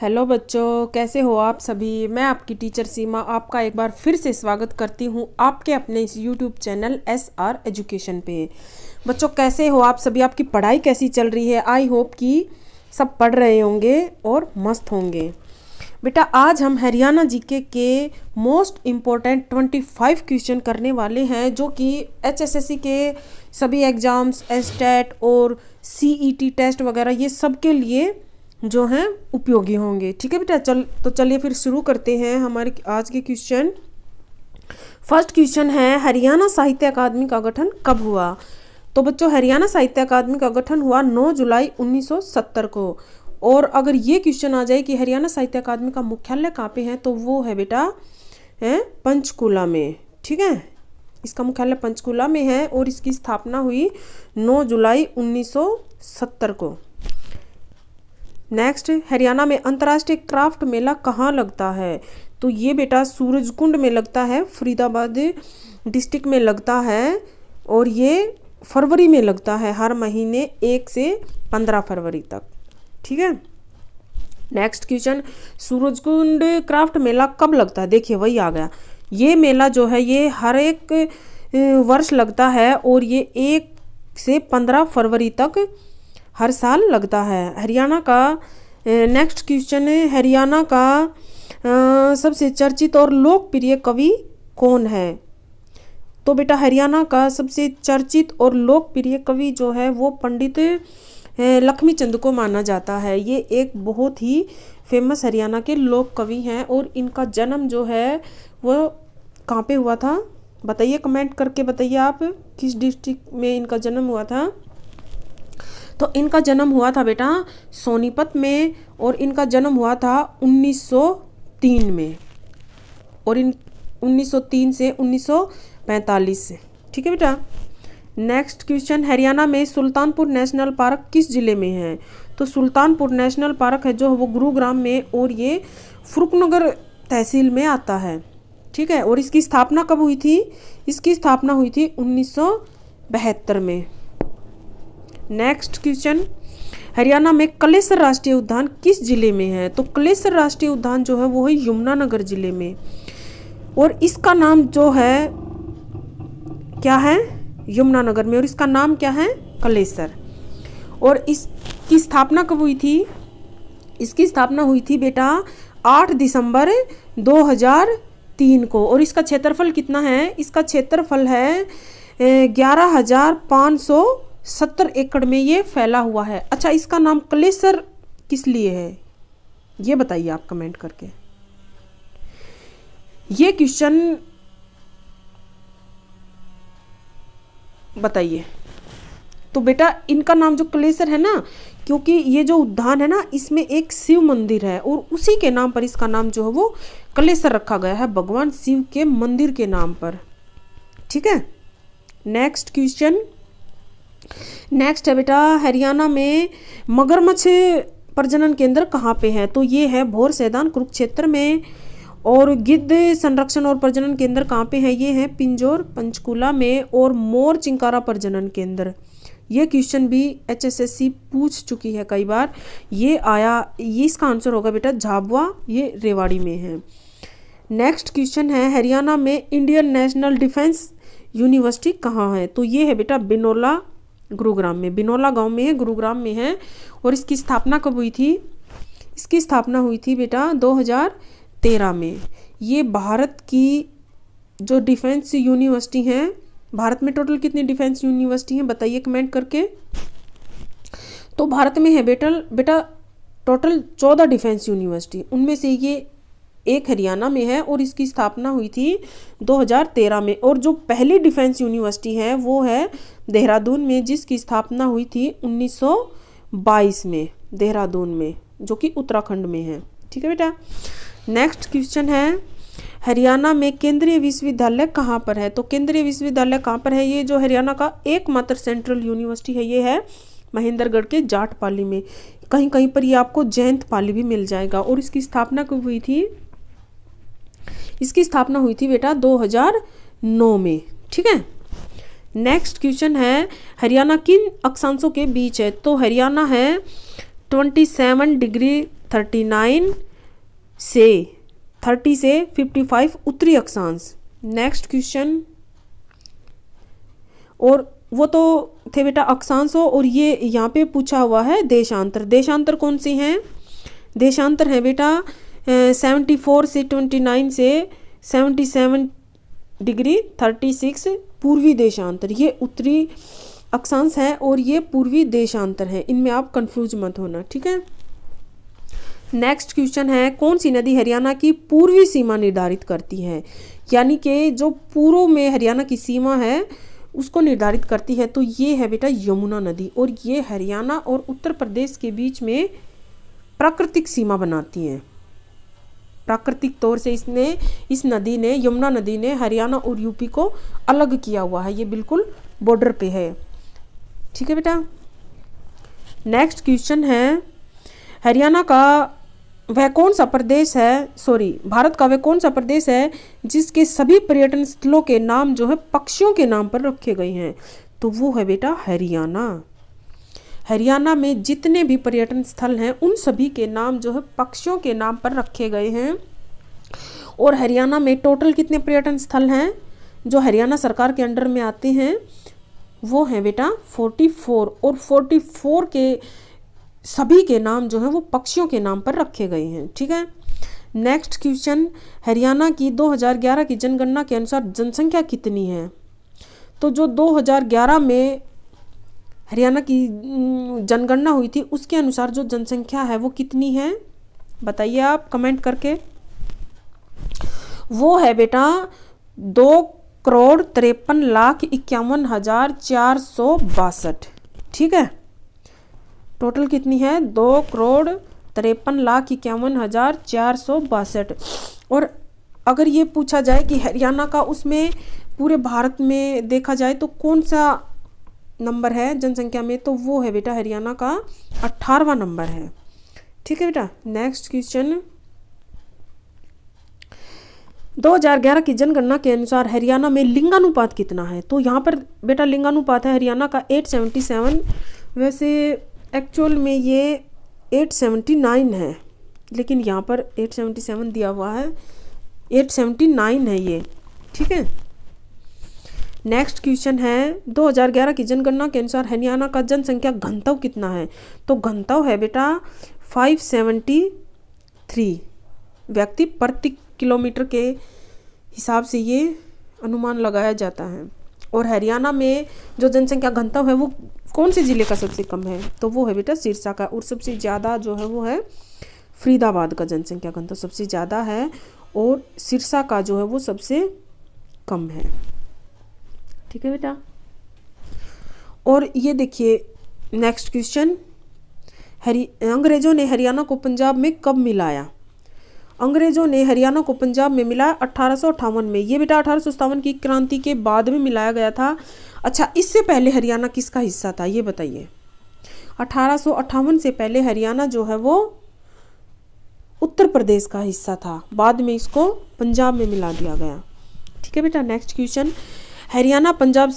hello बच्चों कैसे हो आप सभी मैं आपकी टीचर सीमा आपका एक बार फिर से स्वागत करती हूँ आपके अपने इस YouTube channel S R education पे बच्चों कैसे हो आप सभी आपकी पढ़ाई कैसी चल रही है आई होप कि सब पढ़ रहे होंगे और मस्त होंगे बेटा आज हम हरियाणा जीके के मोस्ट इम्पोर्टेंट 25 क्वेश्चन करने वाले हैं जो कि एचएसएससी के सभी एग्ज़ाम्स एस और सीईटी टेस्ट e वगैरह ये सब के लिए जो हैं उपयोगी होंगे ठीक है बेटा चल तो चलिए फिर शुरू करते हैं हमारे आज के क्वेश्चन फर्स्ट क्वेश्चन है हरियाणा साहित्य अकादमी का गठन कब हुआ तो बच्चों हरियाणा साहित्य अकादमी का गठन हुआ 9 जुलाई 1970 को और अगर ये क्वेश्चन आ जाए कि हरियाणा साहित्य अकादमी का मुख्यालय कहाँ पे है तो वो है बेटा है पंचकूला में ठीक है इसका मुख्यालय पंचकूला में है और इसकी स्थापना हुई 9 जुलाई 1970 को नेक्स्ट हरियाणा में अंतर्राष्ट्रीय क्राफ्ट मेला कहाँ लगता है तो ये बेटा सूरजकुंड में लगता है फरीदाबाद डिस्ट्रिक्ट में लगता है और ये फरवरी में लगता है हर महीने एक से पंद्रह फरवरी तक ठीक है next question Surajkund craft Mela कब लगता है देखिए वही आ गया ये मेला जो है ये हर एक वर्ष लगता है और ये एक से पंद्रह फरवरी तक हर साल लगता है हरियाणा का नेक्स्ट क्वेश्चन है हरियाणा का आ, सबसे चर्चित और लोकप्रिय कवि कौन है तो बेटा हरियाणा का सबसे चर्चित और लोकप्रिय कवि जो है वो पंडित लक्ष्मी चंद को माना जाता है ये एक बहुत ही फेमस हरियाणा के लोक कवि हैं और इनका जन्म जो है वो कहाँ पे हुआ था बताइए कमेंट करके बताइए आप किस डिस्ट्रिक्ट में इनका जन्म हुआ था तो इनका जन्म हुआ था बेटा सोनीपत में और इनका जन्म हुआ था 1903 में और इन 1903 से 1945 से ठीक है बेटा नेक्स्ट क्वेश्चन हरियाणा में सुल्तानपुर नेशनल पार्क किस ज़िले में है तो सुल्तानपुर नेशनल पार्क है जो वो गुरुग्राम में और ये फ्रुकनगर तहसील में आता है ठीक है और इसकी स्थापना कब हुई थी इसकी स्थापना हुई थी उन्नीस में नेक्स्ट क्वेश्चन हरियाणा में कलेसर राष्ट्रीय उद्यान किस जिले में है तो कलेसर राष्ट्रीय उद्यान जो है वो है यमुनानगर जिले में और इसका नाम जो है क्या है यमुनानगर में और इसका नाम क्या है कलेसर और इसकी स्थापना कब हुई थी इसकी स्थापना हुई थी बेटा 8 दिसंबर 2003 को और इसका क्षेत्रफल कितना है इसका क्षेत्रफल है ग्यारह हजार पाँच सौ सत्तर एकड़ में ये फैला हुआ है अच्छा इसका नाम कलेसर किस लिए है ये बताइए आप कमेंट करके ये क्वेश्चन बताइए तो बेटा इनका नाम जो कलेसर है ना क्योंकि ये जो उद्यान है ना इसमें एक शिव मंदिर है और उसी के नाम पर इसका नाम जो है वो कलेसर रखा गया है भगवान शिव के मंदिर के नाम पर ठीक है नेक्स्ट क्वेश्चन नेक्स्ट है बेटा हरियाणा में मगरमच्छ प्रजनन केंद्र कहाँ पे है तो ये है भोर सैदान कुरुक्षेत्र में और गिद्ध संरक्षण और प्रजनन केंद्र कहाँ पे है ये है पिंजोर पंचकूला में और मोर चिंकारा प्रजनन केंद्र ये क्वेश्चन भी एचएसएससी पूछ चुकी है कई बार ये आया ये इसका आंसर होगा बेटा झाबुआ ये रेवाड़ी में है नेक्स्ट क्वेश्चन है हरियाणा में इंडियन नेशनल डिफेंस यूनिवर्सिटी कहाँ है तो ये है बेटा बिनोला गुरुग्राम में बिनौला गांव में है गुरुग्राम में है और इसकी स्थापना कब हुई थी इसकी स्थापना हुई थी बेटा 2013 में ये भारत की जो डिफेंस यूनिवर्सिटी हैं भारत में टोटल कितनी डिफेंस यूनिवर्सिटी हैं बताइए कमेंट करके तो भारत में है बेटल बेटा टोटल चौदह डिफेंस यूनिवर्सिटी उनमें से ये एक हरियाणा में है और इसकी स्थापना हुई थी 2013 में और जो पहली डिफेंस यूनिवर्सिटी है वो है देहरादून में जिसकी स्थापना हुई थी 1922 में देहरादून में जो कि उत्तराखंड में है ठीक है बेटा नेक्स्ट क्वेश्चन है हरियाणा में केंद्रीय विश्वविद्यालय कहाँ पर है तो केंद्रीय विश्वविद्यालय कहाँ पर है ये जो हरियाणा का एकमात्र सेंट्रल यूनिवर्सिटी है ये है महेंद्रगढ़ के जाट पाली में कहीं कहीं पर ये आपको जयंत पाली भी मिल जाएगा और इसकी स्थापना कब हुई थी इसकी स्थापना हुई थी बेटा 2009 में ठीक है नेक्स्ट क्वेश्चन है हरियाणा किन अक्षांशों के बीच है तो हरियाणा है 27 डिग्री 39 से 30 से 55 उत्तरी अक्षांश नेक्स्ट क्वेश्चन और वो तो थे बेटा अक्षांशों और ये यहाँ पे पूछा हुआ है देशांतर देशांतर कौन सी हैं देशांतर है बेटा सेवेंटी फोर से ट्वेंटी नाइन से seventy seven degree thirty six पूर्वी देशांतर ये उत्तरी अक्षांश है और ये पूर्वी देशांतर है इनमें आप कंफ्यूज मत होना ठीक है नेक्स्ट क्वेश्चन है कौन सी नदी हरियाणा की पूर्वी सीमा निर्धारित करती है यानी कि जो पूर्व में हरियाणा की सीमा है उसको निर्धारित करती है तो ये है बेटा यमुना नदी और ये हरियाणा और उत्तर प्रदेश के बीच में प्राकृतिक सीमा बनाती है प्राकृतिक तौर से इसने इस नदी ने यमुना नदी ने हरियाणा और यूपी को अलग किया हुआ है ये बिल्कुल बॉर्डर पे है ठीक है बेटा नेक्स्ट क्वेश्चन है हरियाणा का वह कौन सा प्रदेश है सॉरी भारत का वह कौन सा प्रदेश है जिसके सभी पर्यटन स्थलों के नाम जो है पक्षियों के नाम पर रखे गए हैं तो वो है बेटा हरियाणा हरियाणा में जितने भी पर्यटन स्थल हैं उन सभी के नाम जो है पक्षियों के नाम पर रखे गए हैं और हरियाणा में टोटल कितने पर्यटन स्थल हैं जो हरियाणा सरकार के अंडर में आते हैं वो हैं बेटा 44 और 44 के सभी के नाम जो हैं वो पक्षियों के नाम पर रखे गए हैं ठीक है नेक्स्ट क्वेश्चन हरियाणा की 2011 की जनगणना के अनुसार जनसंख्या कितनी है तो जो 2011 में हरियाणा की जनगणना हुई थी उसके अनुसार जो जनसंख्या है वो कितनी है बताइए आप कमेंट करके वो है बेटा दो करोड़ तिरपन लाख इक्यावन हजार चार सौ बासठ ठीक है टोटल कितनी है दो करोड़ तिरपन लाख इक्यावन हजार चार सौ बासठ और अगर ये पूछा जाए कि हरियाणा का उसमें पूरे भारत में देखा जाए तो कौन सा नंबर है जनसंख्या में तो वो है बेटा हरियाणा का अट्ठारवा नंबर है ठीक है बेटा नेक्स्ट क्वेश्चन 2011 की जनगणना के अनुसार हरियाणा में लिंगानुपात कितना है तो यहाँ पर बेटा लिंगानुपात है हरियाणा का 877 वैसे एक्चुअल में ये 879 है लेकिन यहाँ पर 877 दिया हुआ है 879 है ये ठीक है नेक्स्ट क्वेश्चन है 2011 की जनगणना के अनुसार हरियाणा का जनसंख्या घंतव कितना है तो घंतव है बेटा 573 व्यक्ति प्रति किलोमीटर के हिसाब से ये अनुमान लगाया जाता है और हरियाणा में जो जनसंख्या घंतव है वो कौन से ज़िले का सबसे कम है तो वो है बेटा सिरसा का और सबसे ज़्यादा जो है वो है फरीदाबाद का जनसंख्या घंतव सबसे ज़्यादा है और सिरसा का जो है वो सबसे कम है ठीक है बेटा और ये देखिए नेक्स्ट क्वेश्चन अंग्रेज़ों ने हरियाणा को पंजाब में कब मिलाया अंग्रेज़ों ने हरियाणा को पंजाब में मिलाया अट्ठारह में ये बेटा अठारह की क्रांति के बाद में मिलाया गया था अच्छा इससे पहले हरियाणा किसका हिस्सा था ये बताइए अठारह से पहले हरियाणा जो है वो उत्तर प्रदेश का हिस्सा था बाद में इसको पंजाब में मिला दिया गया ठीक है बेटा नेक्स्ट क्वेश्चन हरियाणा पंजाब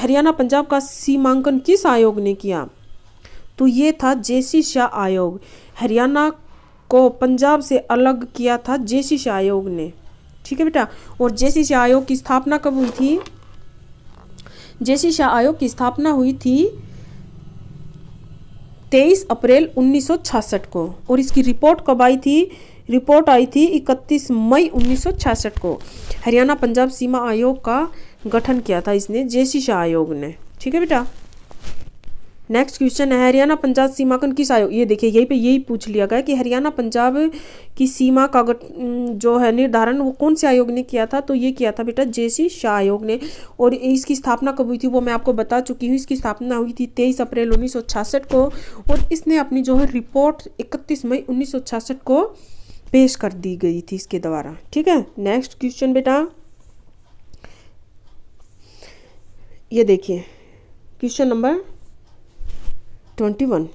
हरियाणा पंजाब का सीमांकन किस आयोग ने किया तो ये था जेसी शाह आयोग हरियाणा को पंजाब से अलग किया था जेसी शाह आयोग ने ठीक है बेटा और जेसी शाह आयोग की स्थापना कब हुई थी जेसी शाह आयोग की स्थापना हुई थी 23 अप्रैल 1966 को और इसकी रिपोर्ट कब आई थी रिपोर्ट आई थी 31 मई 1966 को हरियाणा पंजाब सीमा आयोग का गठन किया था इसने सी शाह आयोग ने ठीक है बेटा नेक्स्ट क्वेश्चन है हरियाणा पंजाब सीमाकन किस आयोग ये देखिए यही पे यही पूछ लिया गया कि हरियाणा पंजाब की सीमा का गठ जो है निर्धारण वो कौन से आयोग ने किया था तो ये किया था बेटा सी शाह आयोग ने और इसकी स्थापना कब हुई थी वो मैं आपको बता चुकी हूँ इसकी स्थापना हुई थी तेईस अप्रैल उन्नीस को और इसने अपनी जो है रिपोर्ट इकतीस मई उन्नीस को पेश कर दी गई थी इसके द्वारा ठीक है नेक्स्ट क्वेश्चन बेटा ये देखिए क्वेश्चन नंबर ट्वेंटी वन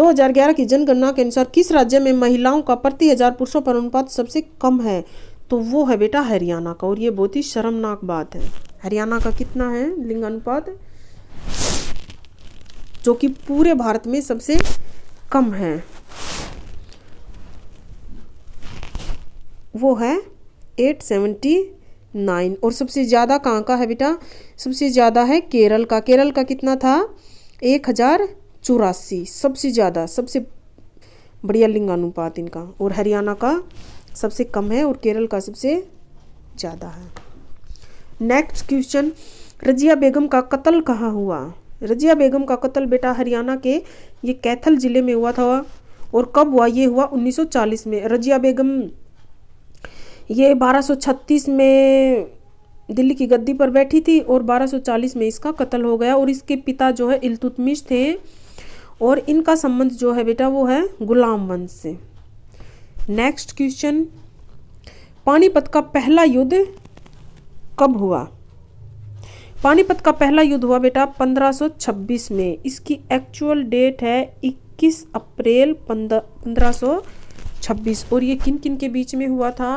2011 की जनगणना के अनुसार किस राज्य में महिलाओं का प्रति हजार पुरुषों पर अनुपात सबसे कम है तो वो है बेटा हरियाणा का और ये बहुत ही शर्मनाक बात है हरियाणा का कितना है लिंग अनुपात जो कि पूरे भारत में सबसे कम है वो है एट सेवेंटी नाइन और सबसे ज़्यादा कहाँ का है बेटा सबसे ज़्यादा है केरल का केरल का कितना था एक हज़ार चौरासी सबसे ज़्यादा सबसे बढ़िया लिंगानुपात इनका और हरियाणा का सबसे कम है और केरल का सबसे ज़्यादा है नेक्स्ट क्वेश्चन रजिया बेगम का कत्ल कहाँ हुआ रजिया बेगम का कत्ल बेटा हरियाणा के ये कैथल ज़िले में हुआ था और कब हुआ ये हुआ 1940 में रजिया बेगम ये 1236 में दिल्ली की गद्दी पर बैठी थी और 1240 में इसका कत्ल हो गया और इसके पिता जो है इलतुतमिश थे और इनका संबंध जो है बेटा वो है गुलाम वंश से नेक्स्ट क्वेश्चन पानीपत का पहला युद्ध कब हुआ पानीपत का पहला युद्ध हुआ बेटा 1526 में इसकी एक्चुअल डेट है 21 अप्रैल पंद्रह छब्बीस और ये किन किन के बीच में हुआ था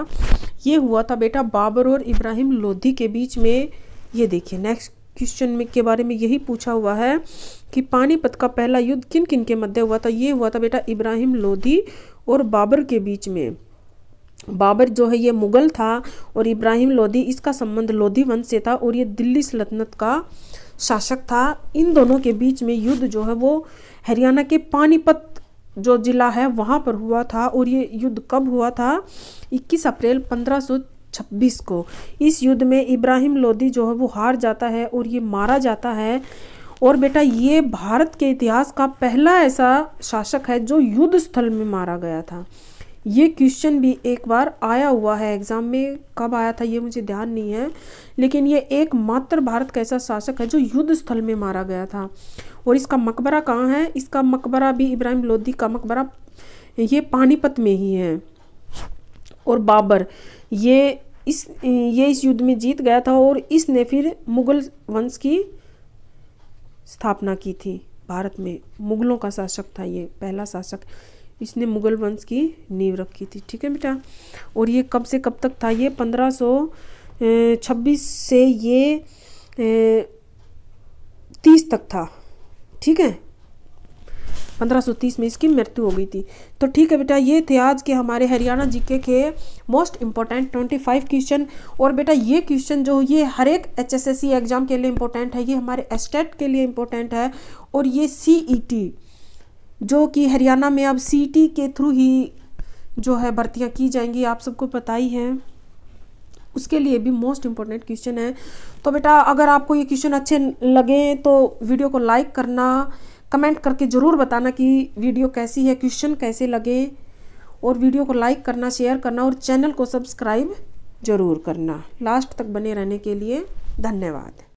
ये हुआ था बेटा बाबर और इब्राहिम लोधी के बीच में ये देखिए नेक्स्ट क्वेश्चन में के बारे में यही पूछा हुआ है कि पानीपत का पहला युद्ध किन किन के मध्य हुआ था ये हुआ था बेटा इब्राहिम लोधी और बाबर के बीच में बाबर जो है ये मुगल था और इब्राहिम लोधी इसका संबंध लोधी वंश से था और ये दिल्ली सल्तनत का शासक था इन दोनों के बीच में युद्ध जो है वो हरियाणा के पानीपत जो ज़िला है वहाँ पर हुआ था और ये युद्ध कब हुआ था 21 अप्रैल 1526 को इस युद्ध में इब्राहिम लोदी जो है वो हार जाता है और ये मारा जाता है और बेटा ये भारत के इतिहास का पहला ऐसा शासक है जो युद्ध स्थल में मारा गया था ये क्वेश्चन भी एक बार आया हुआ है एग्ज़ाम में कब आया था ये मुझे ध्यान नहीं है लेकिन ये एकमात्र भारत का ऐसा शासक है जो युद्ध स्थल में मारा गया था और इसका मकबरा कहाँ है इसका मकबरा भी इब्राहिम लोधी का मकबरा ये पानीपत में ही है और बाबर ये इस ये इस युद्ध में जीत गया था और इसने फिर मुगल वंश की स्थापना की थी भारत में मुगलों का शासक था ये पहला शासक इसने मुग़ल वंश की नींव रखी थी ठीक है बेटा और ये कब से कब तक था ये पंद्रह सौ छब्बीस से ये तीस तक था ठीक है 1530 में इसकी मृत्यु हो गई थी तो ठीक है बेटा ये थे आज के हमारे हरियाणा जीके के मोस्ट इंपॉर्टेंट 25 क्वेश्चन और बेटा ये क्वेश्चन जो ये हर एक एचएसएससी एग्जाम e के लिए इंपॉर्टेंट है ये हमारे एस्टेट के लिए इंपॉर्टेंट है और ये सीईटी जो कि हरियाणा में अब सीटी के थ्रू ही जो है भर्तियाँ की जाएंगी आप सबको पता ही है उसके लिए भी मोस्ट इम्पोर्टेंट क्वेश्चन है तो बेटा अगर आपको ये क्वेश्चन अच्छे लगे तो वीडियो को लाइक करना कमेंट करके ज़रूर बताना कि वीडियो कैसी है क्वेश्चन कैसे लगे और वीडियो को लाइक करना शेयर करना और चैनल को सब्सक्राइब ज़रूर करना लास्ट तक बने रहने के लिए धन्यवाद